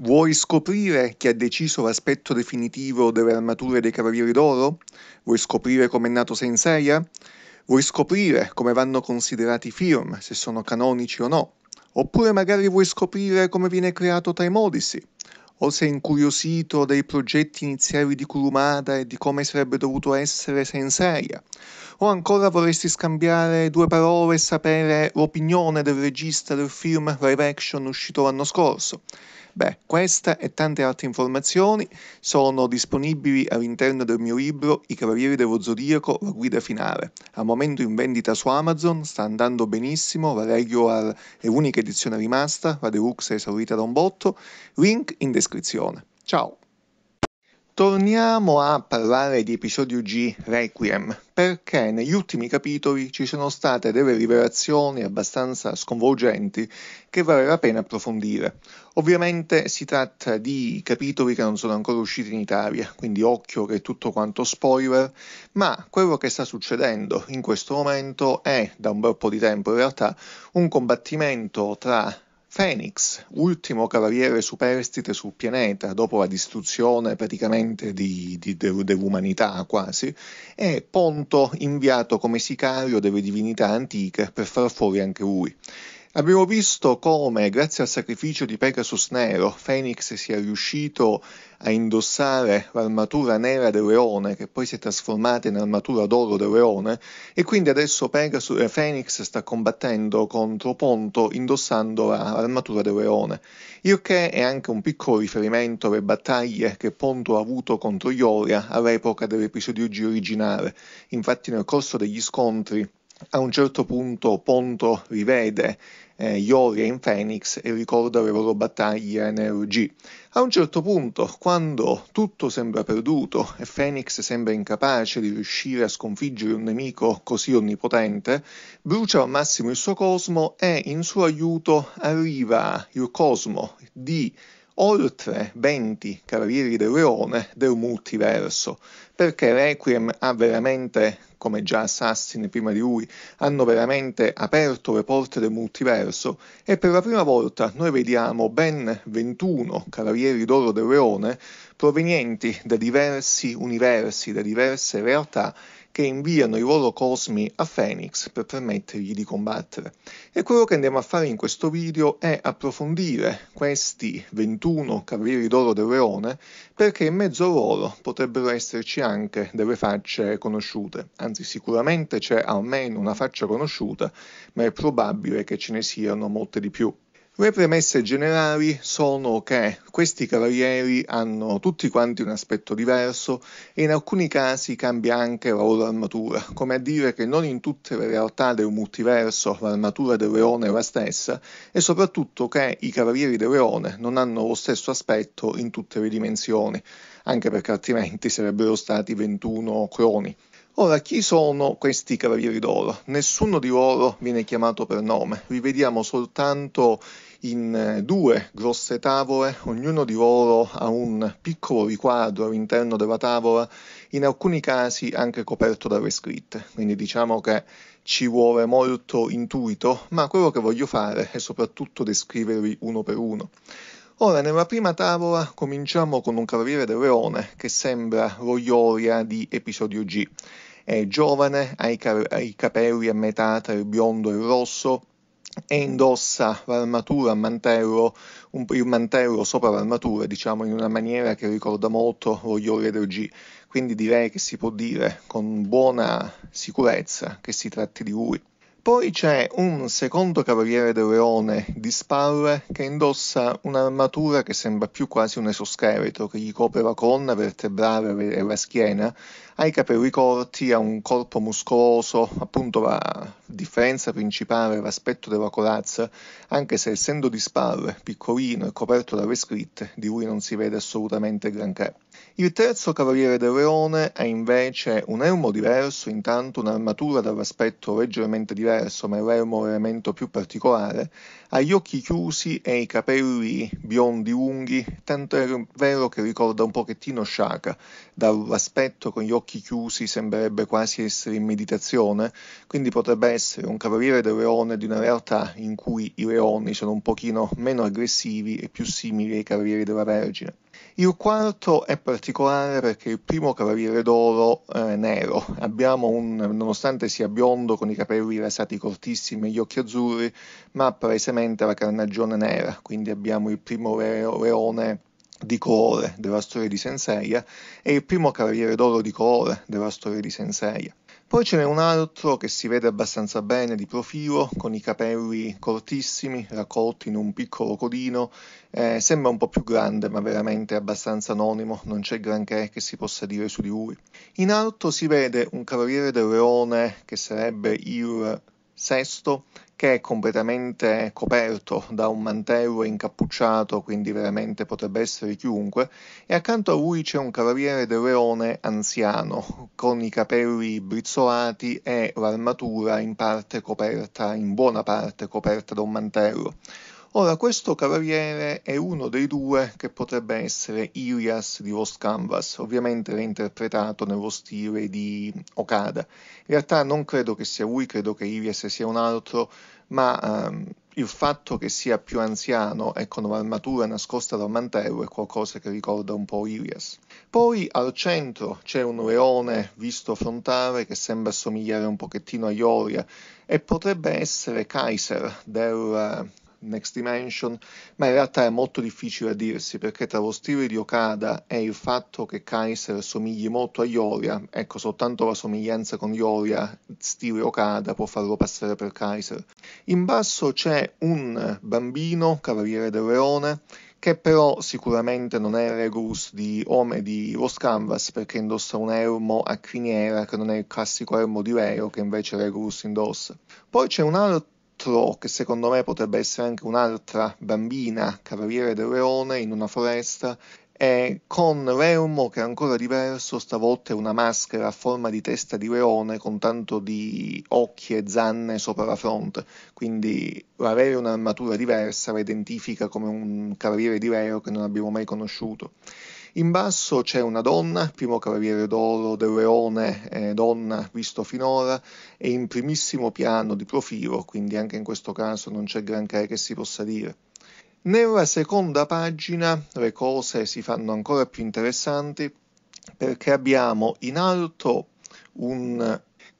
Vuoi scoprire chi ha deciso l'aspetto definitivo delle armature dei Cavalieri d'Oro? Vuoi scoprire com'è nato Senseiya? Vuoi scoprire come vanno considerati i film, se sono canonici o no? Oppure magari vuoi scoprire come viene creato Time Odyssey? O sei incuriosito dei progetti iniziali di Kurumada e di come sarebbe dovuto essere Senseiya? o ancora vorresti scambiare due parole e sapere l'opinione del regista del film live action uscito l'anno scorso. Beh, questa e tante altre informazioni sono disponibili all'interno del mio libro I Cavalieri dello Zodiaco, la guida finale. Al momento in vendita su Amazon, sta andando benissimo, la regular è l'unica edizione rimasta, la deluxe è esaurita da un botto, link in descrizione. Ciao! Torniamo a parlare di episodio G Requiem, perché negli ultimi capitoli ci sono state delle rivelazioni abbastanza sconvolgenti che vale la pena approfondire. Ovviamente si tratta di capitoli che non sono ancora usciti in Italia, quindi occhio che è tutto quanto spoiler, ma quello che sta succedendo in questo momento è, da un bel po' di tempo in realtà, un combattimento tra Phoenix, ultimo cavaliere superstite sul pianeta dopo la distruzione praticamente di, di, de, dell'umanità quasi, e Ponto inviato come sicario delle divinità antiche per far fuori anche lui. Abbiamo visto come, grazie al sacrificio di Pegasus Nero, Fenix sia riuscito a indossare l'armatura nera del leone, che poi si è trasformata in armatura d'oro del leone, e quindi adesso Pegasus, eh, Phoenix sta combattendo contro Ponto indossando l'armatura del leone. Il che è anche un piccolo riferimento alle battaglie che Ponto ha avuto contro Ioria all'epoca dell'episodio G originale. Infatti nel corso degli scontri a un certo punto Ponto rivede eh, Ioria in Phoenix e ricorda le loro battaglie in RG. A un certo punto, quando tutto sembra perduto e Phoenix sembra incapace di riuscire a sconfiggere un nemico così onnipotente, brucia al massimo il suo cosmo e in suo aiuto arriva il cosmo di oltre 20 cavalieri del leone del multiverso perché Requiem ha veramente, come già Assassin prima di lui, hanno veramente aperto le porte del multiverso e per la prima volta noi vediamo ben 21 Cavalieri d'Oro del Leone provenienti da diversi universi, da diverse realtà che inviano i loro cosmi a Phoenix per permettergli di combattere. E quello che andiamo a fare in questo video è approfondire questi 21 Cavalieri d'Oro del Leone perché in mezzo a loro potrebbero esserci anche delle facce conosciute, anzi sicuramente c'è almeno una faccia conosciuta, ma è probabile che ce ne siano molte di più. Le premesse generali sono che questi cavalieri hanno tutti quanti un aspetto diverso e in alcuni casi cambia anche la loro armatura, come a dire che non in tutte le realtà del multiverso l'armatura del leone è la stessa e soprattutto che i cavalieri del leone non hanno lo stesso aspetto in tutte le dimensioni, anche perché altrimenti sarebbero stati 21 croni. Ora, chi sono questi cavalieri d'oro? Nessuno di loro viene chiamato per nome, li vediamo soltanto in eh, due grosse tavole, ognuno di loro ha un piccolo riquadro all'interno della tavola, in alcuni casi anche coperto dalle scritte, quindi diciamo che ci vuole molto intuito, ma quello che voglio fare è soprattutto descrivervi uno per uno. Ora, nella prima tavola cominciamo con un cavaliere del leone che sembra lo Ioria di episodio G è giovane, ha i, ca- i capelli a metà tra il biondo e il rosso, e indossa l'armatura a mantello, un, il mantello sopra l'armatura, diciamo in una maniera che ricorda molto l'Oriore del G. Quindi direi che si può dire con buona sicurezza che si tratti di lui. Poi c'è un secondo cavaliere del leone di spalle che indossa un'armatura che sembra più quasi un esoscheletro, che gli copre la colonna vertebrale e la schiena, ha i capelli corti, ha un corpo muscoloso, appunto la differenza principale è l'aspetto della corazza, anche se essendo di spalle, piccolino e coperto dalle scritte, di lui non si vede assolutamente granché. Il terzo cavaliere del leone è invece un elmo diverso, intanto un'armatura dall'aspetto leggermente diverso, ma è l'elmo è l'elemento più particolare, ha gli occhi chiusi e i capelli biondi lunghi, tanto è vero che ricorda un pochettino Shaka, dall'aspetto con gli occhi chiusi sembrerebbe quasi essere in meditazione, quindi potrebbe essere un cavaliere del leone di una realtà in cui i leoni sono un pochino meno aggressivi e più simili ai cavalieri della Vergine. Il quarto è particolare perché il primo cavaliere d'oro è eh, nero. Abbiamo un, nonostante sia biondo con i capelli rasati cortissimi e gli occhi azzurri, ma palesemente la carnagione nera, quindi abbiamo il primo leone di colore della storia di Senseiya e il primo cavaliere d'oro di colore della storia di Senseiya. Poi ce n'è un altro che si vede abbastanza bene di profilo, con i capelli cortissimi, raccolti in un piccolo codino, eh, sembra un po' più grande ma veramente abbastanza anonimo, non c'è granché che si possa dire su di lui. In alto si vede un cavaliere del leone che sarebbe il sesto che è completamente coperto da un mantello incappucciato, quindi veramente potrebbe essere chiunque, e accanto a lui c'è un cavaliere del leone anziano, con i capelli brizzolati e l'armatura in parte coperta, in buona parte coperta da un mantello. Ora, questo cavaliere è uno dei due che potrebbe essere Ilias di Lost Canvas, ovviamente reinterpretato nello stile di Okada. In realtà non credo che sia lui, credo che Ilias sia un altro, ma um, il fatto che sia più anziano e con un'armatura nascosta dal mantello è qualcosa che ricorda un po' Ilias. Poi al centro c'è un leone visto frontale che sembra assomigliare un pochettino a Ioria e potrebbe essere Kaiser del Next Dimension, ma in realtà è molto difficile a dirsi perché tra lo stile di Okada e il fatto che Kaiser somigli molto a Yoria, ecco soltanto la somiglianza con Yoria, stile Okada, può farlo passare per Kaiser. In basso c'è un bambino, Cavaliere del Leone, che però sicuramente non è Regulus di Home di Lost Canvas perché indossa un elmo a criniera che non è il classico elmo di Leo che invece Regulus indossa. Poi c'è un altro Tro, che secondo me potrebbe essere anche un'altra bambina cavaliere del leone in una foresta, e con Reumo che è ancora diverso, stavolta è una maschera a forma di testa di leone con tanto di occhi e zanne sopra la fronte, quindi avere un'armatura diversa la identifica come un cavaliere di Reo che non abbiamo mai conosciuto. In basso c'è una donna, primo cavaliere d'oro del leone, eh, donna visto finora, e in primissimo piano di profilo, quindi anche in questo caso non c'è granché che si possa dire. Nella seconda pagina le cose si fanno ancora più interessanti perché abbiamo in alto un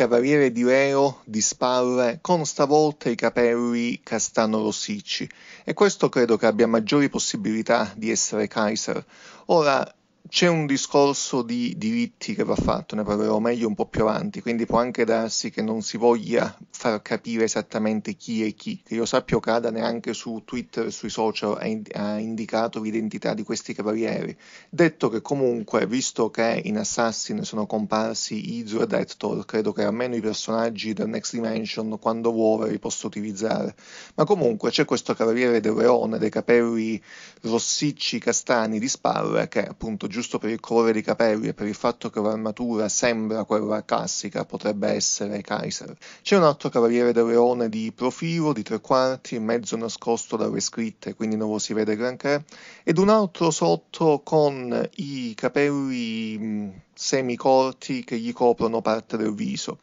cavaliere di Leo di spalle con stavolta i capelli castano rossicci e questo credo che abbia maggiori possibilità di essere Kaiser. Ora c'è un discorso di diritti che va fatto, ne parlerò meglio un po' più avanti, quindi può anche darsi che non si voglia far capire esattamente chi è chi. Che io sappia Okada neanche su Twitter e sui social ha, in- ha, indicato l'identità di questi cavalieri. Detto che comunque, visto che in Assassin sono comparsi Izu e Deathtoll, credo che almeno i personaggi del Next Dimension quando vuole li posso utilizzare. Ma comunque c'è questo cavaliere del leone, dei capelli rossicci castani di spalle che appunto giusto per il colore dei capelli e per il fatto che l'armatura sembra quella classica, potrebbe essere Kaiser. C'è un altro cavaliere del leone di profilo, di tre quarti, mezzo nascosto dalle scritte, quindi non lo si vede granché, ed un altro sotto con i capelli semicorti che gli coprono parte del viso.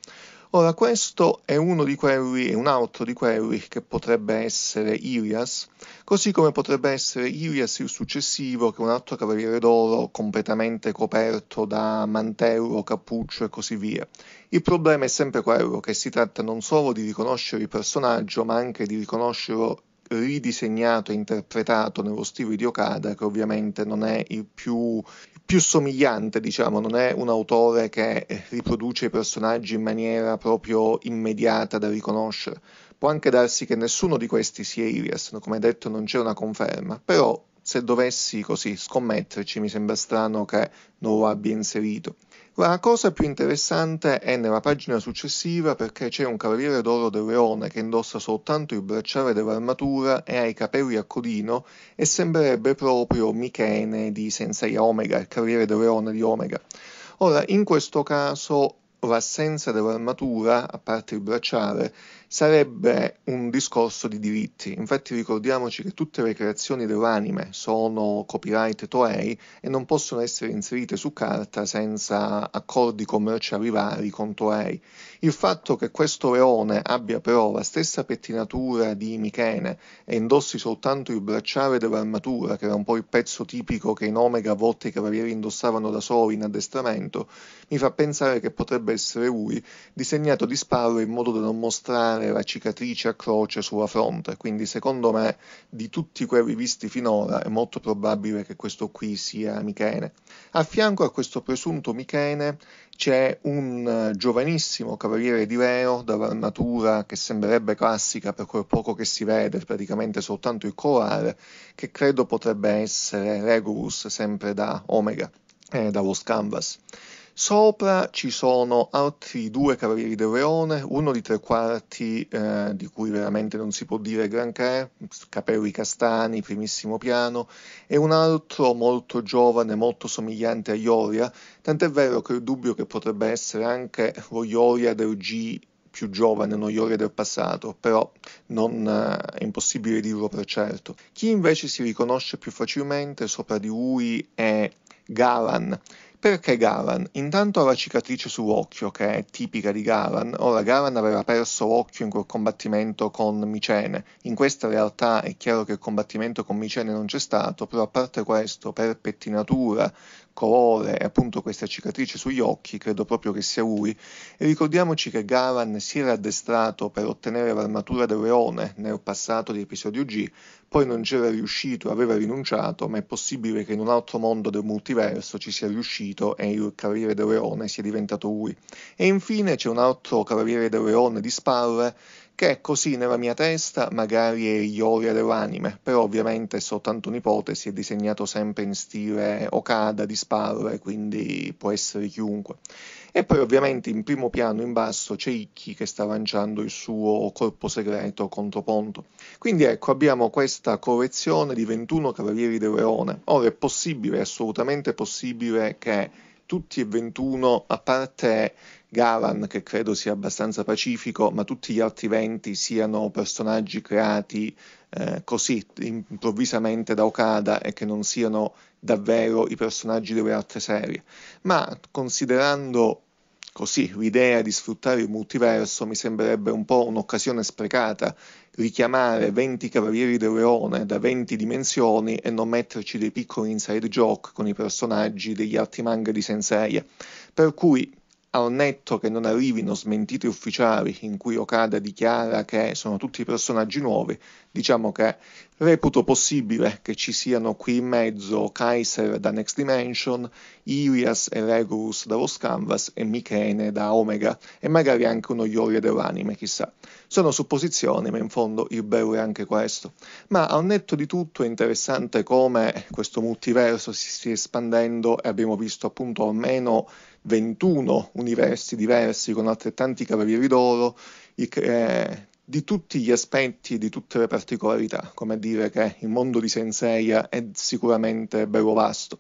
Ora, questo è uno di quelli, è un altro di quelli che potrebbe essere Ilias, così come potrebbe essere Ilias il successivo, che è un altro cavaliere d'oro completamente coperto da mantello, cappuccio e così via. Il problema è sempre quello, che si tratta non solo di riconoscere il personaggio, ma anche di riconoscerlo ridisegnato e interpretato nello stile di Okada, che ovviamente non è il più, più somigliante, diciamo, non è un autore che riproduce i personaggi in maniera proprio immediata da riconoscere. Può anche darsi che nessuno di questi sia Ilias, come detto non c'è una conferma, però se dovessi così scommetterci mi sembra strano che non lo abbia inserito. La cosa più interessante è nella pagina successiva perché c'è un cavaliere d'oro del leone che indossa soltanto il bracciale dell'armatura e ha i capelli a codino e sembrerebbe proprio Michene di Sensei Omega, il cavaliere del leone di Omega. Ora, in questo caso l'assenza dell'armatura, a parte il bracciale, sarebbe un discorso di diritti. Infatti ricordiamoci che tutte le creazioni dell'anime sono copyright Toei e non possono essere inserite su carta senza accordi commerciali vari con Toei. Il fatto che questo leone abbia però la stessa pettinatura di Michene e indossi soltanto il bracciale dell'armatura, che era un po' il pezzo tipico che in Omega a volte i cavalieri indossavano da soli in addestramento, mi fa pensare che potrebbe essere lui disegnato di spalle in modo da non mostrare rilevare la cicatrice a croce sulla fronte, quindi secondo me di tutti quelli visti finora è molto probabile che questo qui sia Michene. A fianco a questo presunto Michene c'è un eh, giovanissimo cavaliere di Leo dall'armatura che sembrerebbe classica per quel poco che si vede, praticamente soltanto il colare, che credo potrebbe essere Regulus sempre da Omega, eh, dallo Scanvas. Sopra ci sono altri due cavalieri del Leone, uno di tre quarti eh, di cui veramente non si può dire granché, capelli castani, primissimo piano, e un altro molto giovane, molto somigliante a Ioria, tant'è vero che ho il dubbio che potrebbe essere anche lo Ioria del G più giovane, uno Ioria del passato, però non eh, è impossibile dirlo per certo. Chi invece si riconosce più facilmente sopra di lui è Galan, perché Galan? Intanto ha la cicatrice su occhio che è tipica di Galan. Ora Galan aveva perso l'occhio in quel combattimento con Micene. In questa realtà è chiaro che il combattimento con Micene non c'è stato, però a parte questo, per pettinatura, colore e appunto questa cicatrice sugli occhi, credo proprio che sia lui. E ricordiamoci che Galan si era addestrato per ottenere l'armatura del leone nel passato di episodio G, poi non c'era riuscito, aveva rinunciato, ma è possibile che in un altro mondo del multiverso ci sia riuscito e il Cavaliere del Leone sia diventato lui. E infine c'è un altro Cavaliere del Leone di spalle che è così nella mia testa, magari è Ioria dell'anime, però ovviamente è soltanto un'ipotesi, è disegnato sempre in stile Okada di spalle, quindi può essere chiunque. E poi ovviamente in primo piano in basso c'è Icchi che sta lanciando il suo corpo segreto contro Ponto. Quindi ecco, abbiamo questa collezione di 21 Cavalieri del Leone. Ora è possibile, è assolutamente possibile che tutti e 21, a parte Galan, che credo sia abbastanza pacifico, ma tutti gli altri 20 siano personaggi creati eh, così improvvisamente da Okada e che non siano davvero i personaggi delle altre serie. Ma considerando così l'idea di sfruttare il multiverso mi sembrerebbe un po' un'occasione sprecata richiamare 20 cavalieri del leone da 20 dimensioni e non metterci dei piccoli inside joke con i personaggi degli altri manga di Sensei. Per cui al netto che non arrivino smentite ufficiali in cui Okada dichiara che sono tutti personaggi nuovi, diciamo che Reputo possibile che ci siano qui in mezzo Kaiser da Next Dimension, Ilias e Regulus da Lost Canvas e Michene da Omega e magari anche uno Ioria dell'anime, chissà. Sono supposizioni, ma in fondo il bello è anche questo. Ma al netto di tutto è interessante come questo multiverso si stia espandendo e abbiamo visto appunto almeno 21 universi diversi con altrettanti cavalieri d'oro, i, eh, di tutti gli aspetti e di tutte le particolarità, come dire che il mondo di Senseiya è sicuramente bello vasto.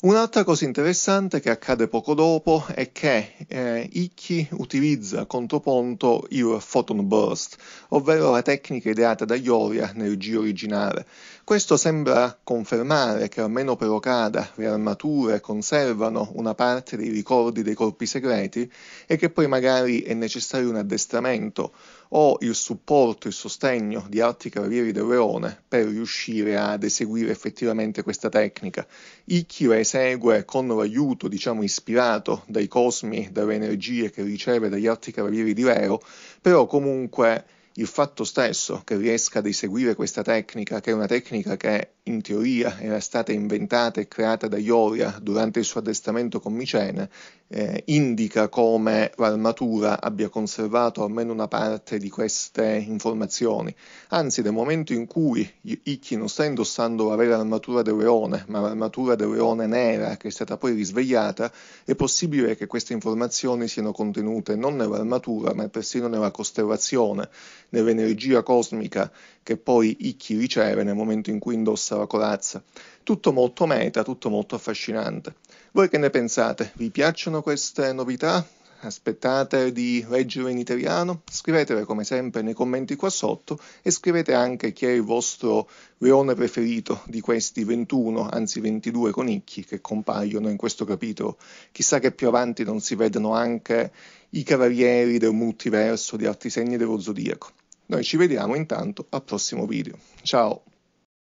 Un'altra cosa interessante che accade poco dopo è che eh, Ikki utilizza controponto il Photon Burst, ovvero la tecnica ideata da Ioria nel G originale. Questo sembra confermare che almeno per Okada le armature conservano una parte dei ricordi dei corpi segreti e che poi magari è necessario un addestramento ho il supporto, il sostegno di altri cavalieri del leone per riuscire ad eseguire effettivamente questa tecnica. Ikki la esegue con l'aiuto, diciamo, ispirato dai cosmi, dalle energie che riceve dagli altri cavalieri di Leo, però comunque il fatto stesso che riesca ad eseguire questa tecnica, che è una tecnica che in teoria era stata inventata e creata da Ioria durante il suo addestramento con Micene, eh, indica come l'armatura abbia conservato almeno una parte di queste informazioni. Anzi, nel momento in cui Icchi non sta indossando la vera armatura del leone, ma l'armatura del leone nera che è stata poi risvegliata, è possibile che queste informazioni siano contenute non nell'armatura, ma persino nella costellazione nell'energia cosmica che poi Icchi riceve nel momento in cui indossa la corazza. Tutto molto meta, tutto molto affascinante. Voi che ne pensate? Vi piacciono queste novità? aspettate di leggere in italiano, scrivetele come sempre nei commenti qua sotto e scrivete anche chi è il vostro leone preferito di questi 21, anzi 22 conicchi che compaiono in questo capitolo. Chissà che più avanti non si vedano anche i cavalieri del multiverso di altri segni dello zodiaco. Noi ci vediamo intanto al prossimo video. Ciao!